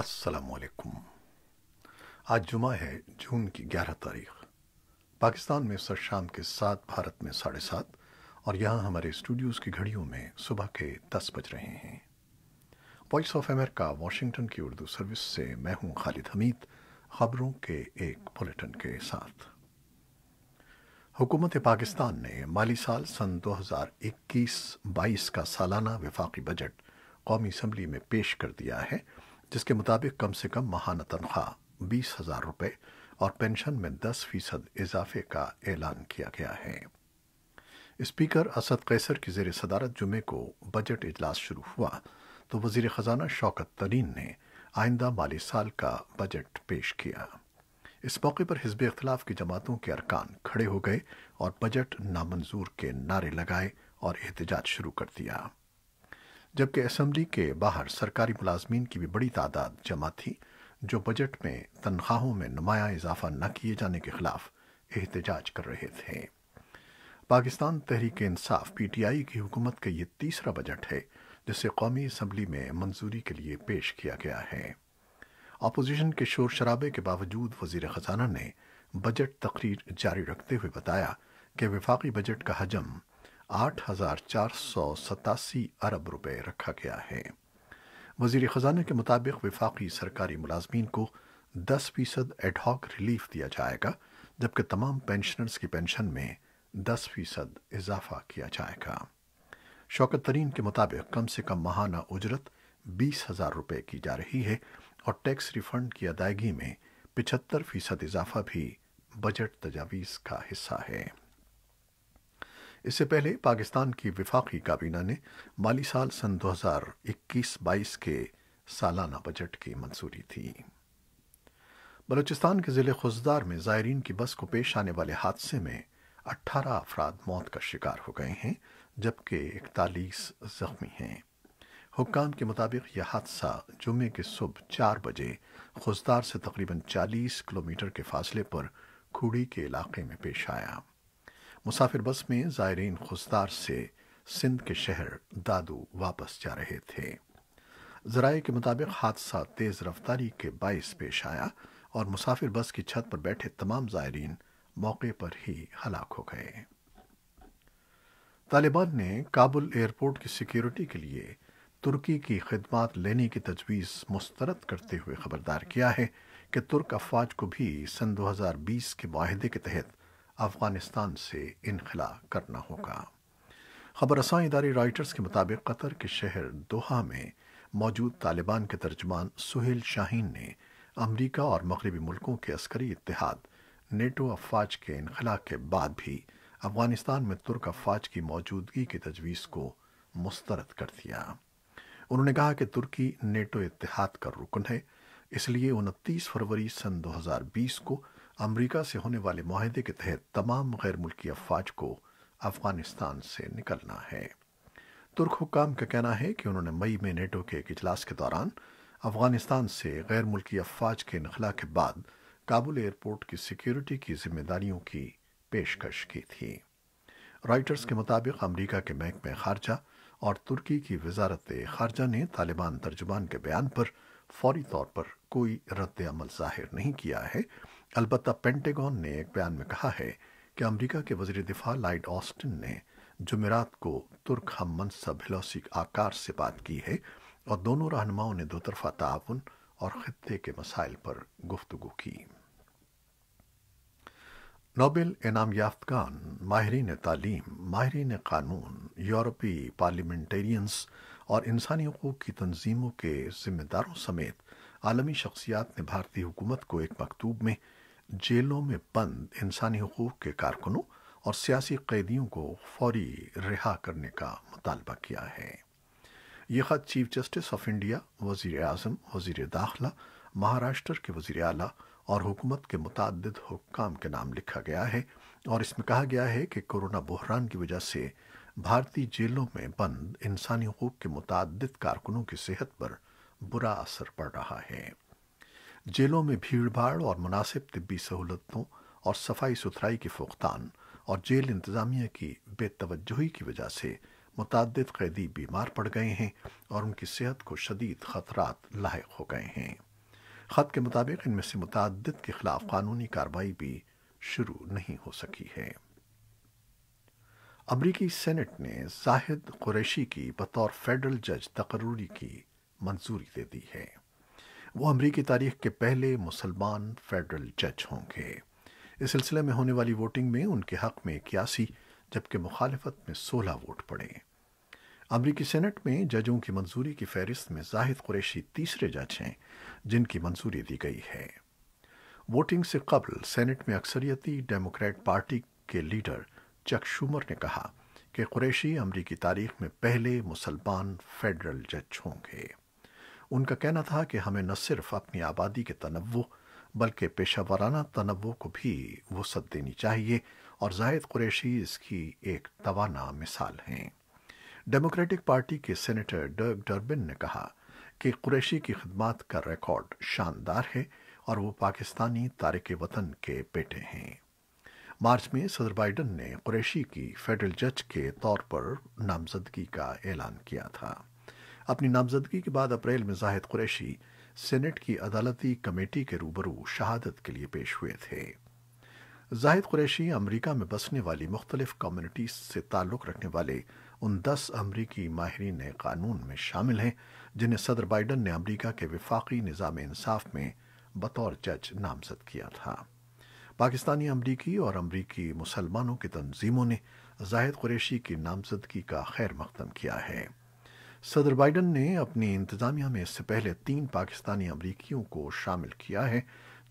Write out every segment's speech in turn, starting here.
السلام علیکم آج جمعہ ہے جون کی گیارہ تاریخ پاکستان میں سر شام کے ساتھ بھارت میں ساڑھے سات اور یہاں ہمارے اسٹوڈیوز کی گھڑیوں میں صبح کے دس بج رہے ہیں وائس آف امریکہ واشنگٹن کی اردو سروس سے میں ہوں خالد حمید خبروں کے ایک بلٹن کے ساتھ حکومت پاکستان نے مالی سال سن دو ہزار اکیس بائیس کا سالانہ وفاقی بجٹ قومی اسمبلی میں پیش کر دیا ہے جس کے مطابق کم سے کم ماہانہ تنخواہ بیس ہزار روپے اور پینشن میں دس فیصد اضافے کا اعلان کیا گیا ہے اسپیکر اسد قیصر کی زیر صدارت جمعے کو بجٹ اجلاس شروع ہوا تو وزیر خزانہ شوکت ترین نے آئندہ مالی سال کا بجٹ پیش کیا اس موقع پر حزب اختلاف کی جماعتوں کے ارکان کھڑے ہو گئے اور بجٹ نامنظور کے نعرے لگائے اور احتجاج شروع کر دیا جبکہ اسمبلی کے باہر سرکاری ملازمین کی بھی بڑی تعداد جمع تھی جو بجٹ میں تنخواہوں میں نمایاں اضافہ نہ کیے جانے کے خلاف احتجاج کر رہے تھے پاکستان تحریک انصاف پی ٹی آئی کی حکومت کا یہ تیسرا بجٹ ہے جسے قومی اسمبلی میں منظوری کے لیے پیش کیا گیا ہے اپوزیشن کے شور شرابے کے باوجود وزیر خزانہ نے بجٹ تقریر جاری رکھتے ہوئے بتایا کہ وفاقی بجٹ کا حجم آٹھ ہزار چار سو ستاسی ارب روپے رکھا گیا ہے وزیر خزانہ کے مطابق وفاقی سرکاری ملازمین کو دس فیصد ایڈہاک ریلیف دیا جائے گا جبکہ تمام پینشنرز کی پینشن میں دس فیصد اضافہ کیا جائے گا شوکت ترین کے مطابق کم سے کم ماہانہ اجرت بیس ہزار روپے کی جا رہی ہے اور ٹیکس ریفنڈ کی ادائیگی میں پچہتر فیصد اضافہ بھی بجٹ تجاویز کا حصہ ہے اس سے پہلے پاکستان کی وفاقی کابینہ نے مالی سال سن دو ہزار اکیس بائیس کے سالانہ بجٹ کی منظوری تھی بلوچستان کے ضلع خزدار میں زائرین کی بس کو پیش آنے والے حادثے میں اٹھارہ افراد موت کا شکار ہو گئے ہیں جبکہ اکتالیس زخمی ہیں حکام کے مطابق یہ حادثہ جمعے کے صبح چار بجے خزدار سے تقریباً چالیس کلومیٹر کے فاصلے پر کھوڑی کے علاقے میں پیش آیا مسافر بس میں زائرین خستار سے سندھ کے شہر دادو واپس جا رہے تھے ذرائع کے مطابق حادثہ تیز رفتاری کے باعث پیش آیا اور مسافر بس کی چھت پر بیٹھے تمام زائرین موقع پر ہی ہلاک ہو گئے طالبان نے کابل ایئرپورٹ کی سیکیورٹی کے لیے ترکی کی خدمات لینے کی تجویز مسترد کرتے ہوئے خبردار کیا ہے کہ ترک افواج کو بھی سن دو ہزار بیس کے معاہدے کے تحت افغانستان سے انخلا کرنا ہوگا خبر رساں ادارے رائٹرز کے مطابق قطر کے شہر دوہا میں موجود طالبان کے ترجمان سہیل شاہین نے امریکہ اور مغربی ملکوں کے عسکری اتحاد نیٹو افواج کے انخلا کے بعد بھی افغانستان میں ترک افواج کی موجودگی کی تجویز کو مسترد کر دیا انہوں نے کہا کہ ترکی نیٹو اتحاد کا رکن ہے اس لیے انتیس فروری سن دو ہزار بیس کو امریکہ سے ہونے والے معاہدے کے تحت تمام غیر ملکی افواج کو افغانستان سے نکلنا ہے ترک حکام کا کہنا ہے کہ انہوں نے مئی میں نیٹو کے ایک اجلاس کے دوران افغانستان سے غیر ملکی افواج کے انخلا کے بعد کابل ایئرپورٹ کی سیکیورٹی کی ذمہ داریوں کی پیشکش کی تھی رائٹرز کے مطابق امریکہ کے محکمہ خارجہ اور ترکی کی وزارت خارجہ نے طالبان ترجمان کے بیان پر فوری طور پر کوئی رد عمل ظاہر نہیں کیا ہے البتہ پینٹیگون نے ایک بیان میں کہا ہے کہ امریکہ کے وزیر دفاع لائٹ آسٹن نے جمعرات کو ترک ہم منصب بلوث آکار سے بات کی ہے اور دونوں رہنماؤں نے دو طرفہ تعاون اور خطے کے مسائل پر گفتگو کی نوبل انعام یافتگان ماہرین تعلیم ماہرین قانون یورپی پارلیمنٹیرینز اور انسانی حقوق کی تنظیموں کے ذمہ داروں سمیت عالمی شخصیات نے بھارتی حکومت کو ایک مکتوب میں جیلوں میں بند انسانی حقوق کے کارکنوں اور سیاسی قیدیوں کو فوری رہا کرنے کا مطالبہ کیا ہے یہ خط چیف جسٹس آف انڈیا وزیر اعظم وزیر داخلہ مہاراشٹر کے وزیر اعلیٰ اور حکومت کے متعدد حکام کے نام لکھا گیا ہے اور اس میں کہا گیا ہے کہ کورونا بحران کی وجہ سے بھارتی جیلوں میں بند انسانی حقوق کے متعدد کارکنوں کی صحت پر برا اثر پڑ رہا ہے جیلوں میں بھیڑ بھاڑ اور مناسب طبی سہولتوں اور صفائی ستھرائی کی فوقتان اور جیل انتظامیہ کی بے توجہی کی وجہ سے متعدد قیدی بیمار پڑ گئے ہیں اور ان کی صحت کو شدید خطرات لاحق ہو گئے ہیں خط کے مطابق ان میں سے متعدد کے خلاف قانونی کارروائی بھی شروع نہیں ہو سکی ہے امریکی سینٹ نے زاہد قریشی کی بطور فیڈرل جج تقرری کی منظوری دے دی ہے وہ امریکی تاریخ کے پہلے مسلمان فیڈرل جج ہوں گے اس سلسلے میں ہونے والی ووٹنگ میں ان کے حق میں اکیاسی جبکہ مخالفت میں سولہ ووٹ پڑے امریکی سینٹ میں ججوں کی منظوری کی فہرست میں زاہد قریشی تیسرے جج ہیں جن کی منظوری دی گئی ہے ووٹنگ سے قبل سینٹ میں اکثریتی ڈیموکریٹ پارٹی کے لیڈر چک شومر نے کہا کہ قریشی امریکی تاریخ میں پہلے مسلمان فیڈرل جج ہوں گے ان کا کہنا تھا کہ ہمیں نہ صرف اپنی آبادی کے تنوع بلکہ پیشہ ورانہ تنوع کو بھی وسعت دینی چاہیے اور زائد قریشی اس کی ایک توانا مثال ہیں ڈیموکریٹک پارٹی کے سینیٹر ڈرگ ڈربن نے کہا کہ قریشی کی خدمات کا ریکارڈ شاندار ہے اور وہ پاکستانی تارک وطن کے بیٹے ہیں مارچ میں صدر بائیڈن نے قریشی کی فیڈرل جج کے طور پر نامزدگی کا اعلان کیا تھا اپنی نامزدگی کے بعد اپریل میں زاہد قریشی سینٹ کی عدالتی کمیٹی کے روبرو شہادت کے لیے پیش ہوئے تھے زاہد قریشی امریکہ میں بسنے والی مختلف کمیونٹیز سے تعلق رکھنے والے ان دس امریکی ماہرین قانون میں شامل ہیں جنہیں صدر بائیڈن نے امریکہ کے وفاقی نظام انصاف میں بطور جج نامزد کیا تھا پاکستانی امریکی اور امریکی مسلمانوں کی تنظیموں نے زاہد قریشی کی نامزدگی کا خیر مقدم کیا ہے صدر بائیڈن نے اپنی انتظامیہ میں اس سے پہلے تین پاکستانی امریکیوں کو شامل کیا ہے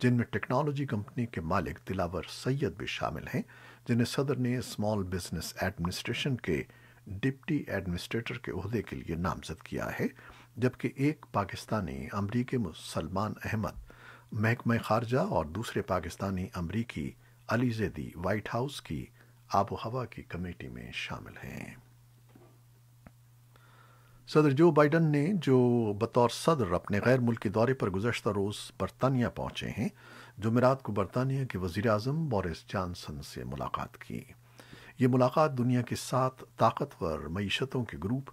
جن میں ٹیکنالوجی کمپنی کے مالک دلاور سید بھی شامل ہیں جنہیں صدر نے اسمال بزنس ایڈمنسٹریشن کے ڈپٹی ایڈمنسٹریٹر کے عہدے کے لیے نامزد کیا ہے جبکہ ایک پاکستانی امریکی مسلمان احمد محکمہ خارجہ اور دوسرے پاکستانی امریکی علی زیدی وائٹ ہاؤس کی آب و ہوا کی کمیٹی میں شامل ہیں صدر جو بائیڈن نے جو بطور صدر اپنے غیر ملکی دورے پر گزشتہ روز برطانیہ پہنچے ہیں جمعرات کو برطانیہ کے وزیر اعظم بورس جانسن سے ملاقات کی یہ ملاقات دنیا کے سات طاقتور معیشتوں کے گروپ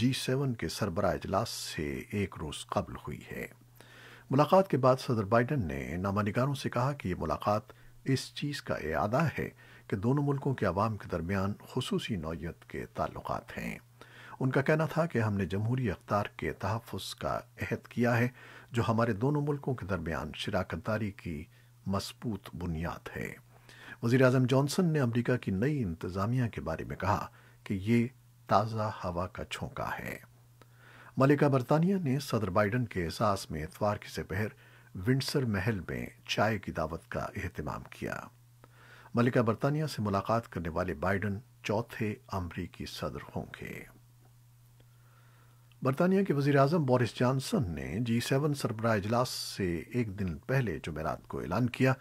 جی سیون کے سربراہ اجلاس سے ایک روز قبل ہوئی ہے ملاقات کے بعد صدر بائیڈن نے نامہ نگاروں سے کہا کہ یہ ملاقات اس چیز کا اعادہ ہے کہ دونوں ملکوں کے عوام کے درمیان خصوصی نوعیت کے تعلقات ہیں ان کا کہنا تھا کہ ہم نے جمہوری اختار کے تحفظ کا عہد کیا ہے جو ہمارے دونوں ملکوں کے درمیان شراکت داری کی مضبوط بنیاد ہے وزیر اعظم جانسن نے امریکہ کی نئی انتظامیہ کے بارے میں کہا کہ یہ تازہ ہوا کا چھونکا ہے ملکہ برطانیہ نے صدر بائیڈن کے احساس میں اتوار کی سپہر ونسر محل میں چائے کی دعوت کا اہتمام کیا ملکہ برطانیہ سے ملاقات کرنے والے بائیڈن چوتھے امریکی صدر ہوں گے برطانیہ کے وزیر اعظم بورس جانسن نے جی سیون سربراہ اجلاس سے ایک دن پہلے جمعرات کو اعلان کیا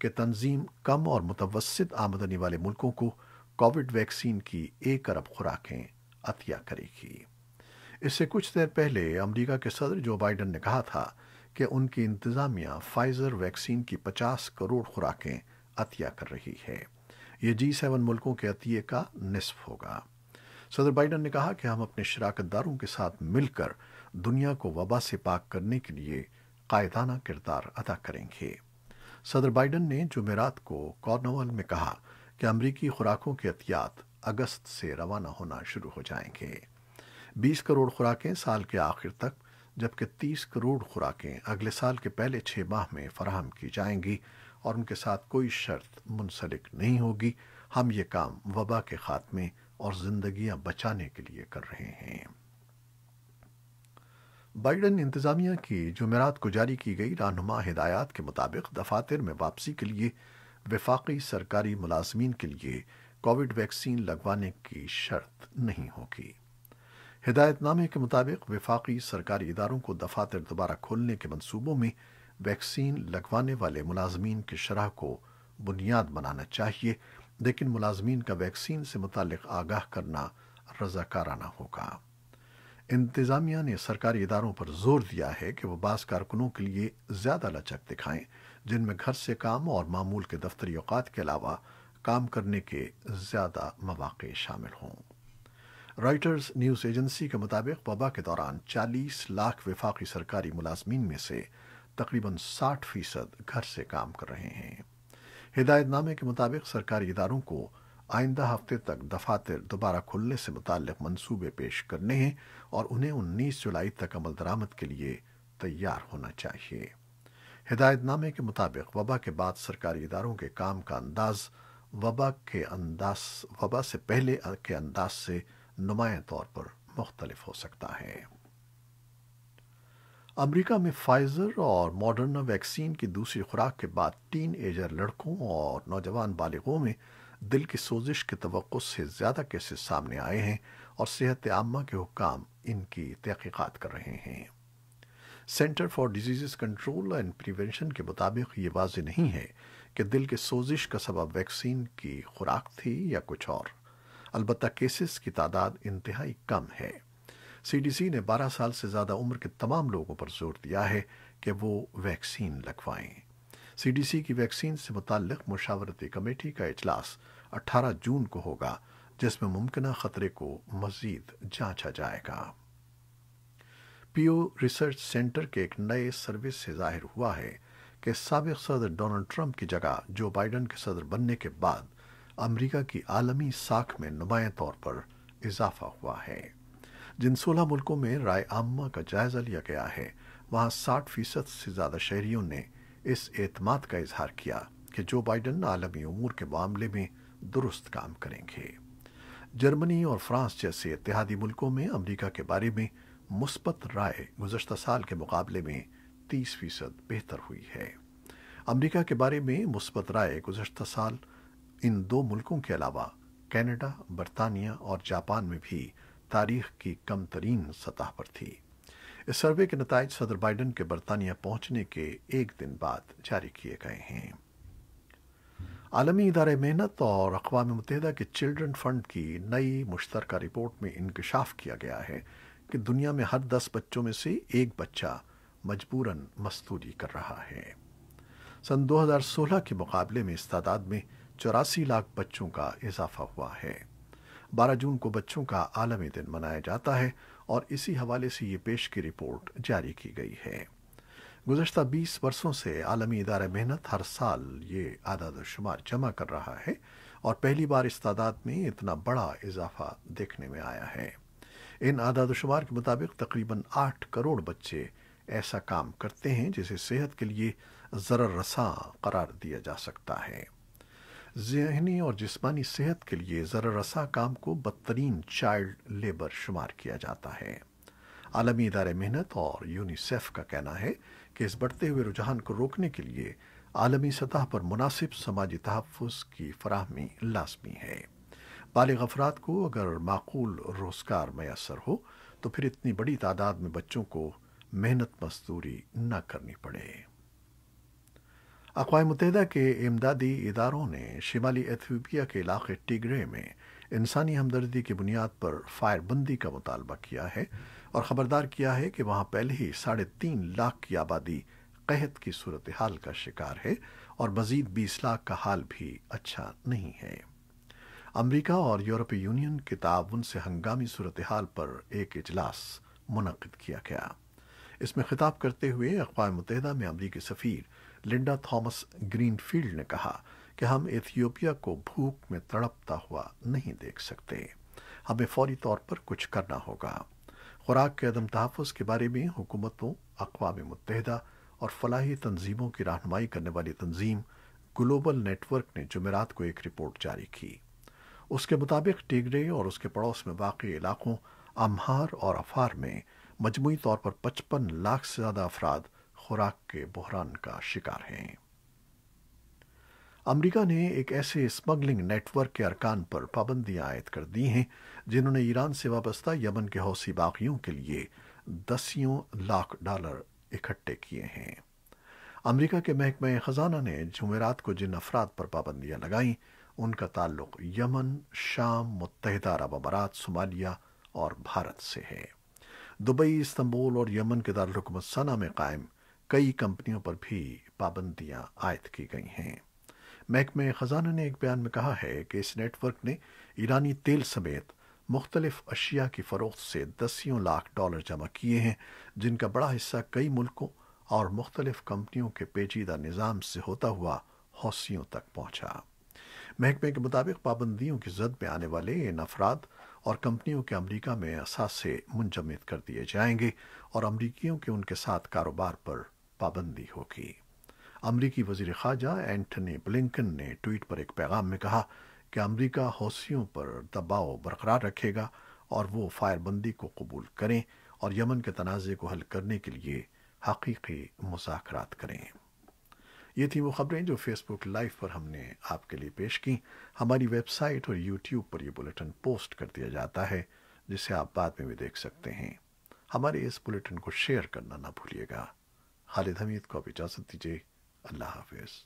کہ تنظیم کم اور متوسط آمدنی والے ملکوں کو کووڈ ویکسین کی ایک ارب خوراکیں عطیہ کرے گی اس سے کچھ دیر پہلے امریکہ کے صدر جو بائیڈن نے کہا تھا کہ ان کی انتظامیہ فائزر ویکسین کی پچاس کروڑ خوراکیں عطیہ کر رہی ہے یہ جی سیون ملکوں کے عطیے کا نصف ہوگا صدر بائیڈن نے کہا کہ ہم اپنے شراکت داروں کے ساتھ مل کر دنیا کو وبا سے پاک کرنے کے لیے قائدانہ کردار ادا کریں گے صدر بائیڈن نے جمعرات کو کارنوال میں کہا کہ امریکی خوراکوں کے احتیاط اگست سے روانہ ہونا شروع ہو جائیں گے بیس کروڑ خوراکیں سال کے آخر تک جبکہ تیس کروڑ خوراکیں اگلے سال کے پہلے چھ ماہ میں فراہم کی جائیں گی اور ان کے ساتھ کوئی شرط منسلک نہیں ہوگی ہم یہ کام وبا کے خاتمے اور زندگیاں بچانے کے لیے کر رہے ہیں بائیڈن انتظامیہ کی جمعرات کو جاری کی گئی رہنما ہدایات کے مطابق دفاتر میں واپسی کے لیے وفاقی سرکاری ملازمین کے لیے کووڈ ویکسین لگوانے کی شرط نہیں ہوگی ہدایت نامے کے مطابق وفاقی سرکاری اداروں کو دفاتر دوبارہ کھولنے کے منصوبوں میں ویکسین لگوانے والے ملازمین کی شرح کو بنیاد بنانا چاہیے لیکن ملازمین کا ویکسین سے متعلق آگاہ کرنا رضاکارانہ ہوگا انتظامیہ نے سرکاری اداروں پر زور دیا ہے کہ وہ بعض کارکنوں کے لیے زیادہ لچک دکھائیں جن میں گھر سے کام اور معمول کے دفتری اوقات کے علاوہ کام کرنے کے زیادہ مواقع شامل ہوں رائٹرز نیوز ایجنسی کے مطابق وبا کے دوران چالیس لاکھ وفاقی سرکاری ملازمین میں سے تقریباً ساٹھ فیصد گھر سے کام کر رہے ہیں ہدایت نامے کے مطابق سرکاری اداروں کو آئندہ ہفتے تک دفاتر دوبارہ کھلنے سے متعلق منصوبے پیش کرنے ہیں اور انہیں انیس جولائی تک عمل درآمد کے لیے تیار ہونا چاہیے ہدایت نامے کے مطابق وبا کے بعد سرکاری اداروں کے کام کا انداز وبا سے پہلے کے انداز سے نمایاں طور پر مختلف ہو سکتا ہے امریکہ میں فائزر اور ماڈرنا ویکسین کی دوسری خوراک کے بعد ٹین ایجر لڑکوں اور نوجوان بالغوں میں دل کی سوزش کے توقع سے زیادہ کیسز سامنے آئے ہیں اور صحت عامہ کے حکام ان کی تحقیقات کر رہے ہیں Centre for Disease Control and Prevention کے مطابق یہ واضح نہیں ہے کہ دل کے سوزش کا سبب ویکسین کی خوراک تھی یا کچھ اور البتہ کیسز کی تعداد انتہائی کم ہے سی ڈی سی نے بارہ سال سے زیادہ عمر کے تمام لوگوں پر زور دیا ہے کہ وہ ویکسین لگوائیں سی ڈی سی کی ویکسین سے متعلق مشاورتی کمیٹی کا اجلاس اٹھارہ جون کو ہوگا جس میں ممکنہ خطرے کو مزید جانچا جائے گا پیو ریسرچ سینٹر کے ایک نئے سروس سے ظاہر ہوا ہے کہ سابق صدر ڈونلڈ ٹرمپ کی جگہ جو بائیڈن کے صدر بننے کے بعد امریکہ کی عالمی ساکھ میں نمایاں طور پر اضافہ ہوا ہے جن سولہ ملکوں میں رائے عامہ کا جائزہ لیا گیا ہے وہاں ساٹھ فیصد سے زیادہ شہریوں نے اس اعتماد کا اظہار کیا کہ جو بائیڈن عالمی امور کے معاملے میں درست کام کریں گے جرمنی اور فرانس جیسے اتحادی ملکوں میں امریکہ کے بارے میں مثبت رائے گزشتہ سال کے مقابلے میں تیس فیصد بہتر ہوئی ہے امریکہ کے بارے میں مثبت رائے گزشتہ سال ان دو ملکوں کے علاوہ کینیڈا برطانیہ اور جاپان میں بھی تاریخ کی کم ترین سطح پر تھی اس سروے کے نتائج صدر بائیڈن کے برطانیہ پہنچنے کے ایک دن بعد جاری کیے گئے ہیں عالمی ادارے محنت اور اقوام متحدہ کے چلڈرن فنڈ کی نئی مشترکہ رپورٹ میں انکشاف کیا گیا ہے کہ دنیا میں ہر دس بچوں میں سے ایک بچہ مجبوراً مستوری کر رہا ہے سن دو ہزار سولہ کے مقابلے میں اس تعداد میں چوراسی لاکھ بچوں کا اضافہ ہوا ہے بارہ جون کو بچوں کا عالمی دن منایا جاتا ہے اور اسی حوالے سے یہ پیش کی رپورٹ جاری کی گئی ہے گزشتہ بیس برسوں سے عالمی ادارہ محنت ہر سال یہ اعداد و شمار جمع کر رہا ہے اور پہلی بار اس تعداد میں اتنا بڑا اضافہ دیکھنے میں آیا ہے ان اعداد و شمار کے مطابق تقریباً آٹھ کروڑ بچے ایسا کام کرتے ہیں جسے صحت کے لیے رساں قرار دیا جا سکتا ہے ذہنی اور جسمانی صحت کے لیے ذرا رسا کام کو بدترین چائلڈ لیبر شمار کیا جاتا ہے عالمی ادارے محنت اور یونیسیف کا کہنا ہے کہ اس بڑھتے ہوئے رجحان کو روکنے کے لیے عالمی سطح پر مناسب سماجی تحفظ کی فراہمی لازمی ہے بالغ افراد کو اگر معقول روزگار میسر ہو تو پھر اتنی بڑی تعداد میں بچوں کو محنت مزدوری نہ کرنی پڑے اقوام متحدہ کے امدادی اداروں نے شمالی ایتھوپیا کے علاقے ٹیگرے میں انسانی ہمدردی کی بنیاد پر فائر بندی کا مطالبہ کیا ہے اور خبردار کیا ہے کہ وہاں پہلے ہی ساڑھے تین لاکھ کی آبادی قحط کی صورتحال کا شکار ہے اور مزید بیس لاکھ کا حال بھی اچھا نہیں ہے امریکہ اور یورپی یونین کے تعاون سے ہنگامی صورتحال پر ایک اجلاس منعقد کیا گیا اس میں خطاب کرتے ہوئے اقوام متحدہ میں امریکی سفیر لنڈا تھامس گرین فیلڈ نے کہا کہ ہم ایتھیوپیا کو بھوک میں تڑپتا ہوا نہیں دیکھ سکتے ہمیں فوری طور پر کچھ کرنا ہوگا خوراک کے عدم تحفظ کے بارے میں حکومتوں اقوام متحدہ اور فلاحی تنظیموں کی رہنمائی کرنے والی تنظیم گلوبل نیٹ ورک نے جمعرات کو ایک رپورٹ جاری کی اس کے مطابق ٹیگرے اور اس کے پڑوس میں واقع علاقوں امہار اور افار میں مجموعی طور پر پچپن لاکھ سے زیادہ افراد خوراک کے بحران کا شکار ہیں امریکہ نے ایک ایسے اسمگلنگ نیٹ ورک کے ارکان پر پابندیاں عائد کر دی ہیں جنہوں نے ایران سے وابستہ یمن کے حوثی باغیوں کے لیے دسیوں لاکھ ڈالر اکٹھے کیے ہیں امریکہ کے محکمہ خزانہ نے جمعرات کو جن افراد پر پابندیاں لگائیں ان کا تعلق یمن شام متحدہ عرب امارات صومالیہ اور بھارت سے ہے دبئی استنبول اور یمن کے دارالحکومت ثنا میں قائم کئی کمپنیوں پر بھی پابندیاں عائد کی گئی ہیں محکمہ خزانہ نے ایک بیان میں کہا ہے کہ اس نیٹ ورک نے ایرانی تیل سمیت مختلف اشیاء کی فروخت سے دسیوں لاکھ ڈالر جمع کیے ہیں جن کا بڑا حصہ کئی ملکوں اور مختلف کمپنیوں کے پیچیدہ نظام سے ہوتا ہوا حوثیوں تک پہنچا محکمے کے مطابق پابندیوں کی زد میں آنے والے ان افراد اور کمپنیوں کے امریکہ میں اثاثے منجمد کر دیے جائیں گے اور امریکیوں کے ان کے ساتھ کاروبار پر پابندی ہوگی امریکی وزیر خارجہ اینٹنی بلنکن نے ٹویٹ پر ایک پیغام میں کہا کہ امریکہ حوثیوں پر دباؤ برقرار رکھے گا اور وہ فائر بندی کو قبول کریں اور یمن کے تنازع کو حل کرنے کے لیے حقیقی مذاکرات کریں یہ تھیں وہ خبریں جو فیس بک لائیو پر ہم نے آپ کے لیے پیش کی ہماری ویب سائٹ اور یوٹیوب پر یہ بلٹن پوسٹ کر دیا جاتا ہے جسے آپ بعد میں بھی دیکھ سکتے ہیں ہمارے اس بلٹن کو شیئر کرنا نہ بھولیے گا خالد حمید کو اب اجازت دیجیے اللہ حافظ